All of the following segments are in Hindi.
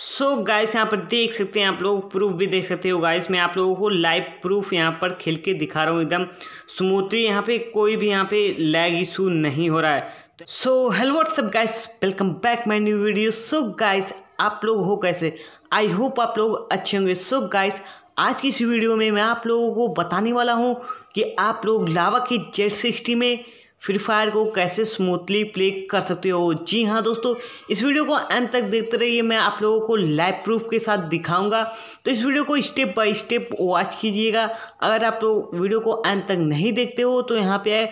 सो so गाइस यहाँ पर देख सकते हैं आप लोग प्रूफ भी देख सकते हो गाइस मैं आप लोगों को लाइव प्रूफ यहाँ पर खेल के दिखा रहा हूँ एकदम स्मूथली यहाँ पे कोई भी यहाँ पे लैग इशू नहीं हो रहा है so hello what's up guys welcome back my new video so guys आप लोग हो कैसे आई होप आप लोग अच्छे होंगे सो so गाइस आज की इस वीडियो में मैं आप लोगों को बताने वाला हूँ कि आप लोग लावा की जेड सिक्सटी में फ्री फायर को कैसे स्मूथली प्ले कर सकते हो जी हाँ दोस्तों इस वीडियो को एंड तक देखते रहिए मैं आप लोगों को लाइव प्रूफ के साथ दिखाऊंगा तो इस वीडियो को स्टेप बाय स्टेप वॉच कीजिएगा अगर आप लोग वीडियो को एंड तक नहीं देखते हो तो यहाँ पे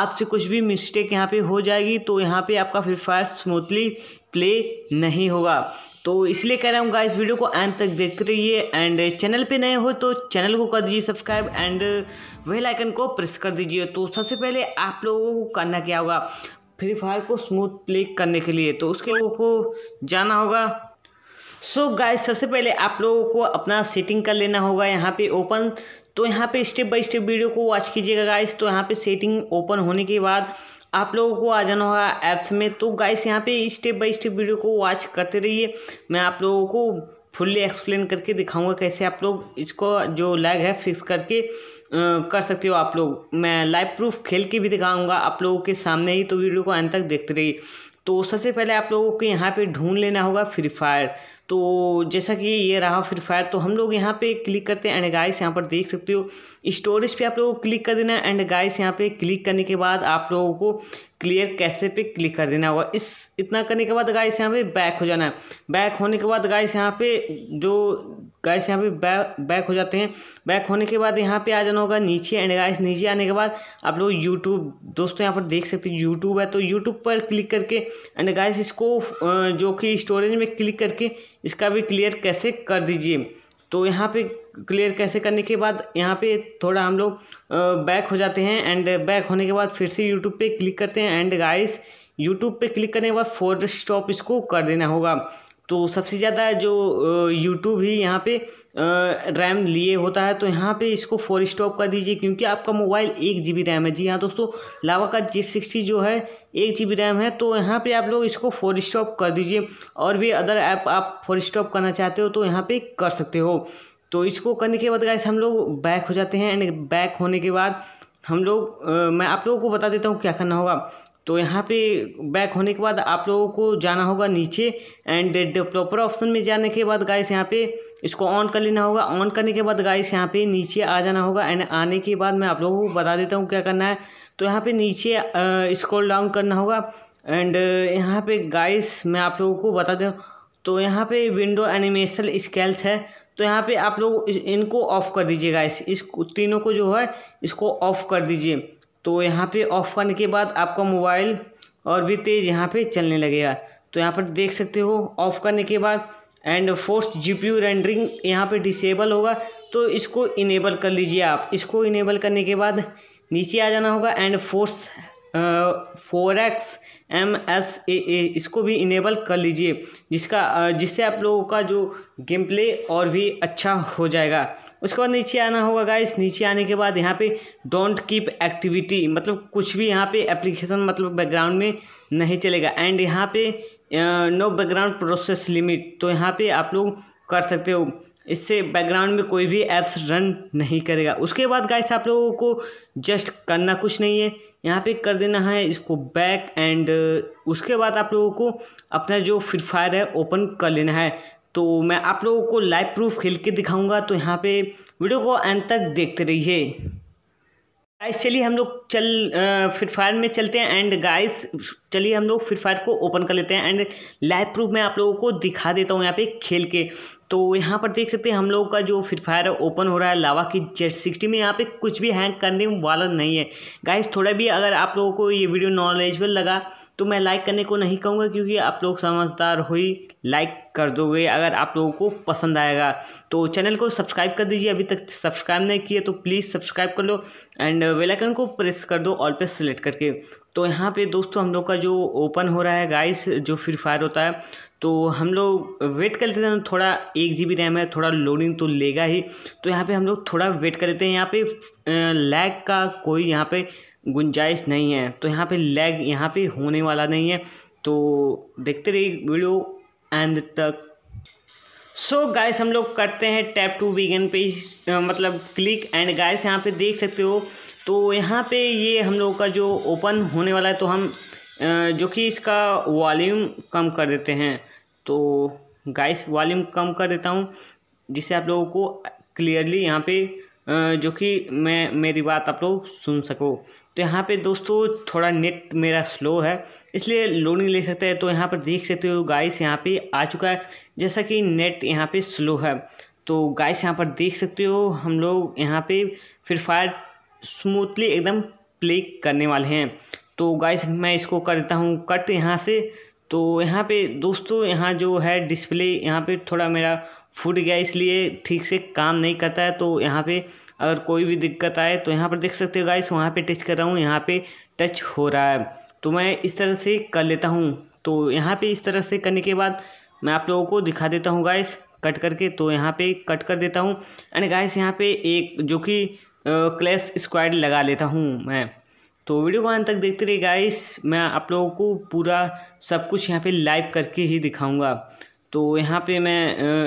आपसे कुछ भी मिस्टेक यहाँ पे हो जाएगी तो यहाँ पे आपका फ्री फायर स्मूथली प्ले नहीं होगा तो इसलिए कह रहा हूँ गाइस वीडियो को एंड तक देखते रहिए एंड चैनल पे नए हो तो चैनल को कर दीजिए सब्सक्राइब एंड वेल आइकन को प्रेस कर दीजिए तो सबसे पहले आप लोगों को करना क्या होगा फ्री फायर को स्मूथ प्ले करने के लिए तो उसके लोगों को जाना होगा सो so गाइस सबसे पहले आप लोगों को अपना सेटिंग कर लेना होगा यहाँ पे ओपन तो यहाँ पे स्टेप बाय स्टेप वीडियो को वॉच कीजिएगा गाइस तो यहाँ पे सेटिंग ओपन होने के बाद आप लोगों को आ जाना होगा ऐप्स में तो गाइस यहाँ पे स्टेप बाय स्टेप वीडियो को वॉच करते रहिए मैं आप लोगों को फुल्ली एक्सप्लेन करके दिखाऊंगा कैसे आप लोग इसको जो लैग है फिक्स करके आ, कर सकते हो आप लोग मैं लाइव प्रूफ खेल के भी दिखाऊंगा आप लोगों के सामने ही तो वीडियो को अंत तक देखते रहिए तो सबसे पहले आप लोगों को यहाँ पे ढूंढ लेना होगा फ्री फायर तो जैसा कि ये रहा फ्री फायर तो हम लोग यहाँ पे क्लिक करते हैं एंड गाइस यहाँ पर देख सकते हो स्टोरेज पे आप लोगों को क्लिक कर देना एंड गाइस यहाँ पे क्लिक करने के बाद आप लोगों को क्लियर कैसे पे क्लिक कर देना होगा इस इतना करने के बाद गाइस यहाँ पे बैक हो जाना है बैक होने के बाद गाइस यहाँ पे जो गाइस यहाँ पे बैक बैक हो जाते हैं बैक होने के बाद यहाँ पे आ जाना होगा नीचे एंड गाइस नीचे आने के बाद आप लोग यूट्यूब दोस्तों यहाँ पर देख सकते हैं यूट्यूब है तो यूट्यूब पर क्लिक करके एंड गाइस इसको जो कि स्टोरेज में क्लिक करके इसका भी क्लियर कैसे कर दीजिए तो यहाँ पे क्लियर कैसे करने के बाद यहाँ पे थोड़ा हम लोग बैक हो जाते हैं एंड बैक होने के बाद फिर से यूट्यूब पे क्लिक करते हैं एंड गाइस यूट्यूब पे क्लिक करने के बाद फोर स्टॉप इसको कर देना होगा तो सबसे ज़्यादा जो यूट्यूब ही यहाँ पे रैम लिए होता है तो यहाँ पे इसको फोर स्टॉप कर दीजिए क्योंकि आपका मोबाइल एक जी बी रैम है जी हाँ दोस्तों लावा का जी सिक्सटी जो है एक जी बी रैम है तो यहाँ पे आप लोग इसको फोर स्टॉप कर दीजिए और भी अदर ऐप आप फोर स्टॉप करना चाहते हो तो यहाँ पे कर सकते हो तो इसको करने के बाद गाइस हम लोग बैक हो जाते हैं एंड बैक होने के बाद हम लोग मैं आप लोगों को बता देता हूँ क्या करना होगा तो यहाँ पे बैक होने के बाद आप लोगों को जाना होगा नीचे एंड डेवलपर ऑप्शन में जाने के बाद गाइस यहाँ पे इसको ऑन कर लेना होगा ऑन करने के बाद गाइस यहाँ पे नीचे आ जाना होगा एंड आने के बाद मैं आप लोगों को बता देता हूँ क्या करना है तो यहाँ पे नीचे स्क्रॉल डाउन करना होगा एंड यहाँ पे गाइस मैं आप लोगों को बता दें तो यहाँ पर विंडो एनिमेशन स्केल्स है तो यहाँ पर आप लोग इनको ऑफ़ कर दीजिए गाइस इस तीनों को जो है इसको ऑफ़ कर दीजिए तो यहाँ पे ऑफ़ करने के बाद आपका मोबाइल और भी तेज़ यहाँ पे चलने लगेगा तो यहाँ पर देख सकते हो ऑफ़ करने के बाद and force G P U rendering यहाँ पर डिसेबल होगा तो इसको इनेबल कर लीजिए आप इसको इनेबल करने के बाद नीचे आ जाना होगा and force four X M S A A इसको भी इनेबल कर लीजिए जिसका जिससे आप लोगों का जो गेम प्ले और भी अच्छा हो जाएगा उसके बाद नीचे आना होगा गाइस नीचे आने के बाद यहाँ पे डोंट कीप एक्टिविटी मतलब कुछ भी यहाँ पे एप्लीकेशन मतलब बैकग्राउंड में नहीं चलेगा एंड यहाँ पे नो बैकग्राउंड प्रोसेस लिमिट तो यहाँ पर आप लोग कर सकते हो इससे बैकग्राउंड में कोई भी ऐप्स रन नहीं करेगा उसके बाद गाइस आप लोगों को जस्ट करना कुछ नहीं है यहाँ पे कर देना है इसको बैक एंड uh, उसके बाद आप लोगों को अपना जो फ्री फायर है ओपन कर लेना है तो मैं आप लोगों को लाइव प्रूफ खेल के दिखाऊंगा तो यहाँ पे वीडियो को एंड तक देखते रहिए गाइस चलिए हम लोग चल फ्री uh, फायर में चलते हैं एंड गाइस चलिए हम लोग फ्री फायर को ओपन कर लेते हैं एंड लाइव प्रूफ मैं आप लोगों को दिखा देता हूँ यहाँ पे खेल के तो यहाँ पर देख सकते हैं हम लोग का जो फ्री फायर ओपन हो रहा है लावा की जेट सिक्सटी में यहाँ पे कुछ भी हैंग करने वाला नहीं है गाइस थोड़ा भी अगर आप लोगों को ये वीडियो नॉलेजबल लगा तो मैं लाइक करने को नहीं कहूँगा क्योंकि आप लोग समझदार हो ही लाइक कर दोगे अगर आप लोगों को पसंद आएगा तो चैनल को सब्सक्राइब कर दीजिए अभी तक सब्सक्राइब नहीं किए तो प्लीज़ सब्सक्राइब कर लो एंड वेलाइकन को प्रेस कर दो ऑल पे सेलेक्ट करके तो यहाँ पे दोस्तों हम लोग का जो ओपन हो रहा है गाइस जो फ्री फायर होता है तो हम लोग वेट कर लेते हैं थोड़ा एक जी रैम है थोड़ा लोडिंग तो लेगा ही तो यहाँ पर हम लोग थोड़ा वेट कर लेते हैं यहाँ पर लैग का कोई यहाँ पर गुंजाइश नहीं है तो यहाँ पे लैग यहाँ पे होने वाला नहीं है तो देखते रहिए वीडियो एंड तक सो so गाइस हम लोग करते हैं टैप टू बिगन पे मतलब क्लिक एंड गाइस यहाँ पे देख सकते हो तो यहाँ पे ये हम लोग का जो ओपन होने वाला है तो हम जो कि इसका वॉल्यूम कम कर देते हैं तो गाइस वॉल्यूम कम कर देता हूँ जिससे आप लोगों को क्लियरली यहाँ पे जो कि मैं मेरी बात आप लोग सुन सको तो यहाँ पे दोस्तों थोड़ा नेट मेरा स्लो है इसलिए लोड नहीं ले सकते हैं तो यहाँ पर देख सकते हो गाइस यहाँ पे आ चुका है जैसा कि नेट यहाँ पे स्लो है तो गाइस यहाँ पर देख सकते हो हम लोग यहाँ पे फिर फायर स्मूथली एकदम प्ले करने वाले हैं तो गाइस मैं इसको कर देता हूँ कट यहाँ से तो यहाँ पे दोस्तों यहाँ जो है डिस्प्ले यहाँ पे थोड़ा मेरा फूट गया इसलिए ठीक से काम नहीं करता है तो यहाँ पे अगर कोई भी दिक्कत आए तो यहाँ पर देख सकते हो गाइस वहाँ पे टच कर रहा हूँ यहाँ पे टच हो रहा है तो मैं इस तरह से कर लेता हूँ तो यहाँ पे इस तरह से करने के बाद मैं आप लोगों को दिखा देता हूँ गाइस कट करके तो यहाँ पे कट कर देता हूँ एंड गाइस यहाँ पे एक जो कि क्लैश स्क्वाड लगा लेता हूँ मैं तो वीडियो को अंत तक देखते रहिए गाइस मैं आप लोगों को पूरा सब कुछ यहाँ पे लाइव करके ही दिखाऊंगा तो यहाँ पे मैं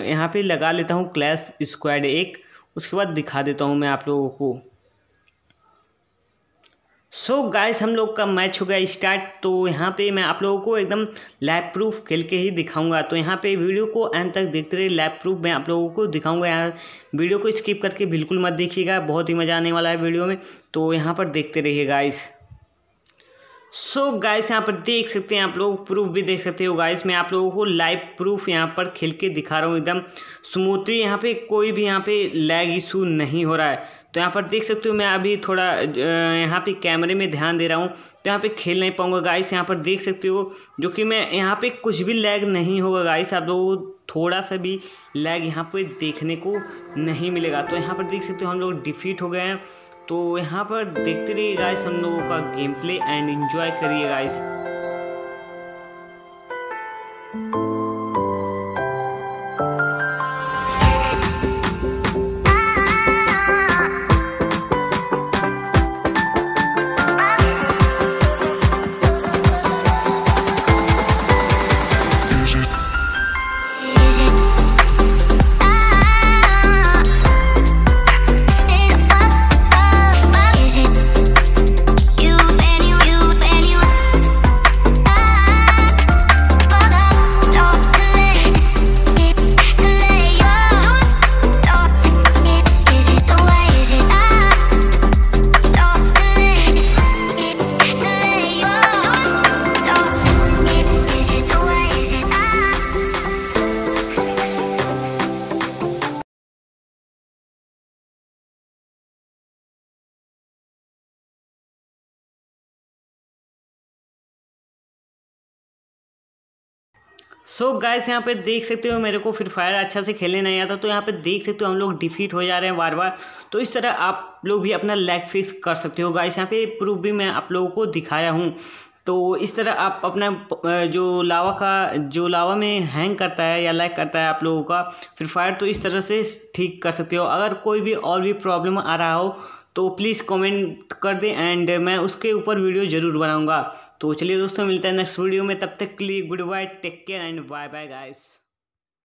यहाँ पे लगा लेता हूँ क्लैश स्क्वाड एक उसके बाद दिखा देता हूँ मैं आप लोगों को सो so गाइस हम लोग का मैच हो गया स्टार्ट तो यहाँ पे मैं आप लोगों को एकदम लैब प्रूफ खेल के ही दिखाऊंगा तो यहाँ पे वीडियो को एंड तक देखते रहे लैब प्रूफ मैं आप लोगों को दिखाऊंगा यहाँ वीडियो को स्किप करके बिल्कुल मत देखिएगा बहुत ही मज़ा आने वाला है वीडियो में तो यहाँ पर देखते रहिए गाइस सो so गाइस यहाँ पर देख सकते हैं आप लोग प्रूफ भी देख सकते हो गाइस मैं आप लोगों को लाइव प्रूफ यहाँ पर खेल के दिखा रहा हूँ एकदम स्मूथली यहाँ पे कोई भी यहाँ पे लैग इशू नहीं हो रहा है तो यहाँ पर देख सकते हो मैं अभी थोड़ा यहाँ पे कैमरे में ध्यान दे रहा हूँ तो यहाँ पे खेल नहीं पाऊँगा गाइस यहाँ पर देख सकते हो जो कि मैं यहाँ पे कुछ भी लैग नहीं होगा गाइस आप लोगों को थोड़ा सा भी लैग यहाँ पे देखने को नहीं मिलेगा तो यहाँ पर देख सकते हो हम लोग डिफीट हो गए हैं तो यहाँ पर देखते रहिए गाइस हम लोगों का गेम प्ले एंड इन्जॉय करिए गाइस सो so गाइस यहाँ पे देख सकते हो मेरे को फिर फायर अच्छा से खेलने नहीं आता तो यहाँ पे देख सकते हो हम लोग डिफीट हो जा रहे हैं बार बार तो इस तरह आप लोग भी अपना लैग फिक्स कर सकते हो गाइस यहाँ पे प्रूफ भी मैं आप लोगों को दिखाया हूँ तो इस तरह आप अपना जो लावा का जो लावा में हैंग करता है या लैग करता है आप लोगों का फिर फायर तो इस तरह से ठीक कर सकते हो अगर कोई भी और भी प्रॉब्लम आ रहा हो तो प्लीज़ कमेंट कर दें एंड मैं उसके ऊपर वीडियो ज़रूर बनाऊंगा तो चलिए दोस्तों मिलते हैं नेक्स्ट वीडियो में तब तक के लिए goodbye take care and bye bye guys